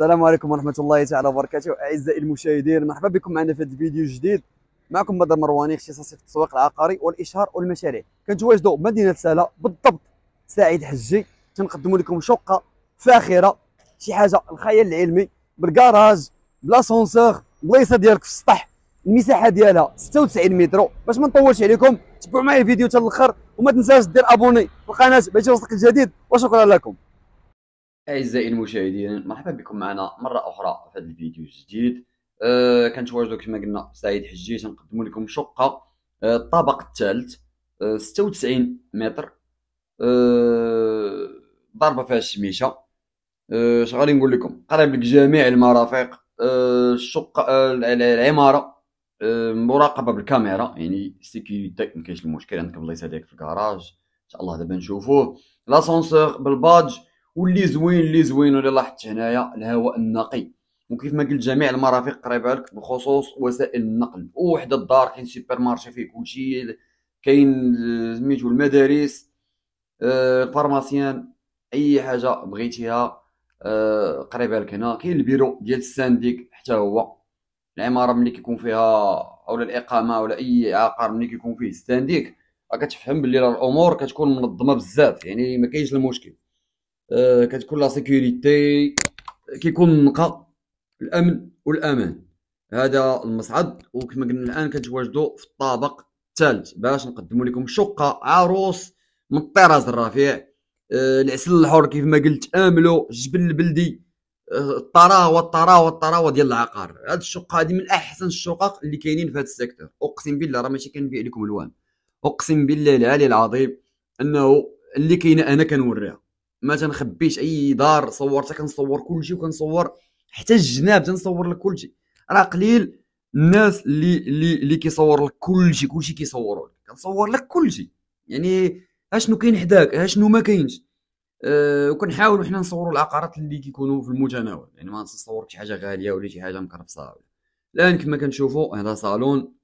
السلام عليكم ورحمه الله تعالى وبركاته اعزائي المشاهدين مرحبا بكم معنا في هذا الفيديو الجديد معكم بدر مرواني اختصاصي في التسويق العقاري والاشهار والمشاريع كنتواجدوا بمدينه سالا بالضبط سعيد حجي تنقدم لكم شقه فاخره شي حاجه الخيال العلمي بالكراج بلاسونسور بلايصه ديالك في السطح المساحه ديالها 96 متر باش ما نطولش عليكم تبعوا معايا الفيديو حتى الاخر وما تنساش دير ابوني في القناه باش يوصلك الجديد وشكرا لكم أعزائي المشاهدين مرحبا بكم معنا مرة أخرى في هذا الفيديو الجديد أه كنتواجدو كما قلنا سعيد حجي تنقدمو لكم شقة أه الطابق الثالث أه 96 متر أه ضربة فيها الشميشة أه غادي نقول لكم قريب لك جميع المرافق أه الشقة أه العمارة أه مراقبة بالكاميرا يعني سيكيوريتي مكاينش المشكل عندك بلايص هداك في الكراج ان شاء الله دابا نشوفوه لاسونسور بالبادج واللي زوين اللي زوين واللي لاحظت هنايا الهواء النقي وكيف ما قلت جميع المرافق قريب عليك بخصوص وسائل النقل وحده الدار كاين سوبر مارشي فيه كلشي كاين سميتو المدارس آه، الفارماسيان اي حاجه بغيتيها آه، قريب عليك هنا كاين البيرو ديال السانديك حتى هو العماره ملي كيكون فيها او الاقامه ولا اي عقار ملي كيكون فيه السانديك كتفهم بلي الامور كتكون منظمه بزاف يعني ما كاينش المشكل آه، كتكون لا سيكوريتي كيكون نقا الامن والامان هذا المصعد وكما قلنا الان كتواجدوا في الطابق الثالث باش نقدموا لكم شقه عروس من الطراز الرفيع أه العسل الحر كيف ما قلت املو الجبل البلدي آه، الطراوه الطراوه الطراوه ديال العقار هاد الشقه هادي من احسن الشقق اللي كاينين في هاد السيكتور اقسم بالله راه ماشي كنبيع لكم الوان اقسم بالله العلي العظيم انه اللي كاينه انا كنوريها ما تنخبيش اي دار صورتها كنصور كلشي وكنصور حتى الجناب تنصور لك كلشي راه قليل الناس اللي اللي اللي كيصور لك كلشي كلشي كيصوروا لك كنصور لك كلشي يعني اشنو كاين حداك اشنو ما كاينش أه وكنحاولوا حنا نصوروا العقارات اللي كيكونوا في المتناول يعني ما نصور شي حاجه غاليه ولا شي حاجه مكرفصه الان كما كنشوفوا هذا صالون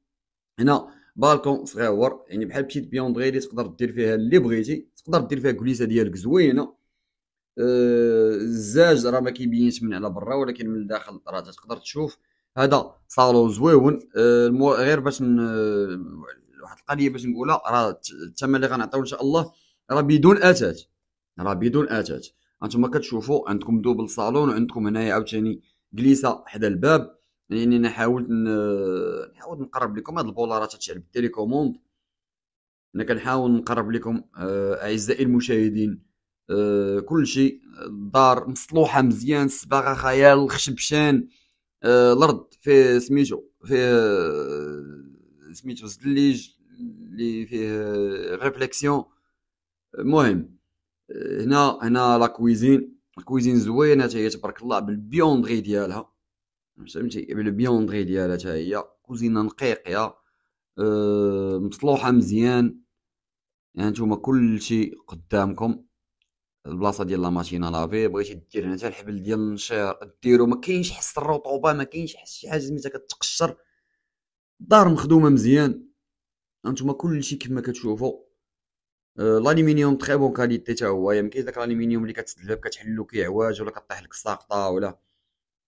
هنا بالكون صغيور يعني بحال بشيت بيوندغي اللي تقدر دير فيها اللي بغيتي تقدر دير فيها كليسه ديالك زوينه آه، الزاج راه ما كيبينش من على برا ولكن من الداخل راه تقدر تشوف هذا صالون زويون آه، غير باش ن... واحد القضيه باش نقولها راه الثمن اللي غنعطيو ان شاء الله راه بدون اثاث راه بدون اثاث انتم كتشوفوا عندكم دوبل صالون وعندكم هنايا عاوتاني جليسه حدا الباب يعني انا حاولت نحاول نقرب لكم هاد راه تتشعل بالتيليكوموند انا كنحاول نقرب لكم آه، اعزائي المشاهدين آه، كل شيء الدار مصلوحه مزيان الصباغه خيال الخشبشان آه، الارض في سميتو في آه، سميتو الزليج اللي فيه ريفليكسيون المهم هنا هنا لا كويزين الكويزين زوينه حتى تبارك الله بالبيوندري ديالها فهمتي بالبيوندري ديالها حتى هي كوزينه نقيقيه أه مصلوحه مزيان يعني نتوما كلشي قدامكم البلاصه ديال لا ماشينا لافي بغيتي دير هنا حتى الحبل ديال النشير ديرو ما كاينش حس الرطوبه ما كاينش حس شي حاجه سميتها كتقشر الدار مخدومه مزيان انتما كلشي كما كتشوفوا آه الالومنيوم تري بون كاليتي تا هو يعني مكاينش داك الالومنيوم اللي كتسد الباب كتحلو كيعواج ولا كطيح لك الساقطه ولا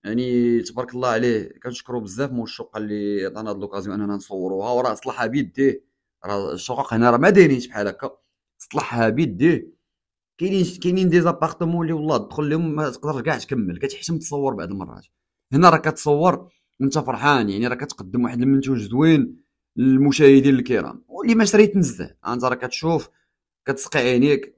يعني تبارك الله عليه كنشكرو بزاف مول الشقه اللي عطانا هاد لوكازيون اننا نصوروها وراه صلحها بيديه راه الشقق هنا راه ما دايرينش بحال هكا صلحها بيديه كاينين كاينين دي زابارتمون اللي والله تدخل لهم ما تقدرش كاع تكمل كتحشم تصور بعض المرات هنا راه كتصور وانت فرحان يعني راه كتقدم واحد المنتوج زوين للمشاهدين الكرام واللي ما شريت نزه انت راه كتشوف كتسقي عينيك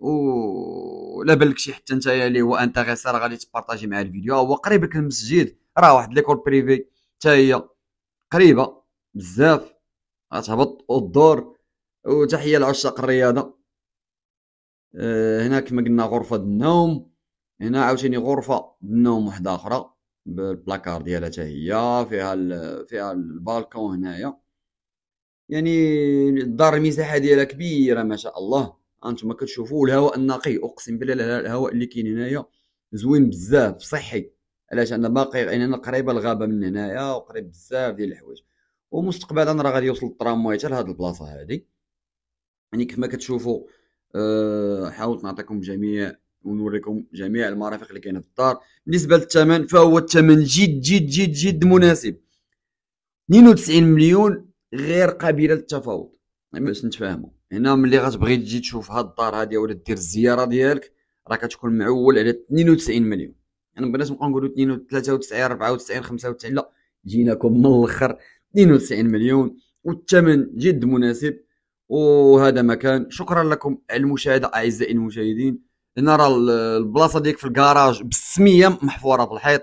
لا بالك شي حتى نتايا اللي هو انتريسي غادي تبارطاجي مع الفيديو هو قريبك المسجد راه واحد ليكول بريفي حتى هي قريبه بزاف غتهبط الدور وتحيه لعشاق الرياضه آه، هنا كما قلنا غرفه النوم هنا عاوتاني غرفه النوم واحده اخرى بالبلاكار ديالها تا هي فيها فيها البالكون هنايا يعني الدار المساحه ديالها كبيره ما شاء الله انتم كتشوفوا الهواء النقي اقسم بالله الهواء اللي كاين هنايا زوين بزاف صحي علاش انا باقي يعني انا قريبه الغابه من هنايا وقريب بزاف ديال الحوايج ومستقبلا راه غادي يوصل الترامواي حتى لهاد البلاصه هادي يعني كما كتشوفوا أه، حاولت نعطيكم جميع ونوريكم جميع المرافق اللي كاينه في الدار بالنسبه للثمن فهو الثمن جد جد جد جد مناسب 92 مليون غير قابله للتفاوض يعني باش نتفاهموا هنا ملي غتبغي تجي تشوف هاد الدار هادي ولا دير الزياره ديالك راه كتكون معول على 92 مليون يعني بلاش نبقاو نقولوا 93 94 95 لا جيناكم من الاخر 92 مليون والثمن جد مناسب وهذا مكان شكرا لكم على المشاهده اعزائي المشاهدين هنا راه البلاصه ديالك في الكراج بالسميه محفوره في الحيط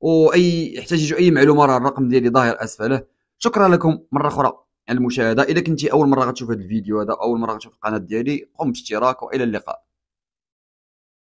واي يحتاجوا اي معلومه راه الرقم ديالي ظاهر اسفله أه، شكرا لكم مره اخرى على المشاهده اذا كنتي اول مره غتشوف هذا الفيديو هذا اول مره غتشوف القناه ديالي قم باشتراك والى اللقاء